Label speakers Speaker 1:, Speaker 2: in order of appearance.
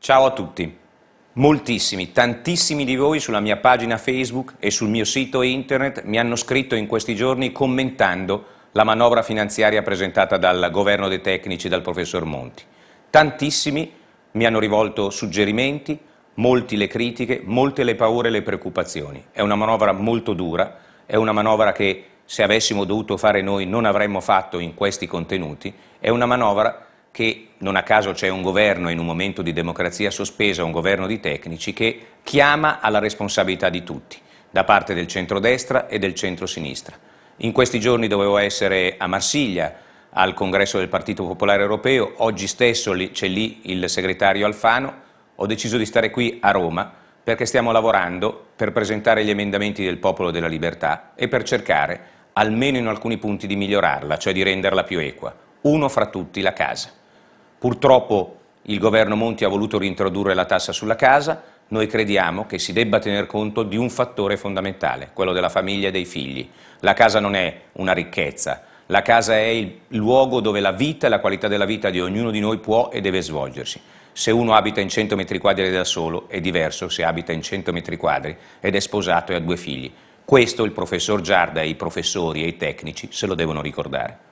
Speaker 1: Ciao a tutti. Moltissimi, tantissimi di voi sulla mia pagina Facebook e sul mio sito internet mi hanno scritto in questi giorni commentando la manovra finanziaria presentata dal governo dei tecnici, dal professor Monti. Tantissimi mi hanno rivolto suggerimenti, molti le critiche, molte le paure e le preoccupazioni. È una manovra molto dura, è una manovra che se avessimo dovuto fare noi non avremmo fatto in questi contenuti, è una manovra che non a caso c'è un governo in un momento di democrazia sospesa, un governo di tecnici che chiama alla responsabilità di tutti, da parte del centrodestra e del centrosinistra. In questi giorni dovevo essere a Marsiglia al congresso del Partito Popolare Europeo, oggi stesso c'è lì il segretario Alfano, ho deciso di stare qui a Roma perché stiamo lavorando per presentare gli emendamenti del Popolo della Libertà e per cercare, almeno in alcuni punti, di migliorarla, cioè di renderla più equa. Uno fra tutti, la casa. Purtroppo il governo Monti ha voluto reintrodurre la tassa sulla casa, noi crediamo che si debba tener conto di un fattore fondamentale, quello della famiglia e dei figli. La casa non è una ricchezza, la casa è il luogo dove la vita e la qualità della vita di ognuno di noi può e deve svolgersi. Se uno abita in 100 metri quadri da solo è diverso se abita in 100 metri quadri ed è sposato e ha due figli. Questo il professor Giarda, i professori e i tecnici se lo devono ricordare.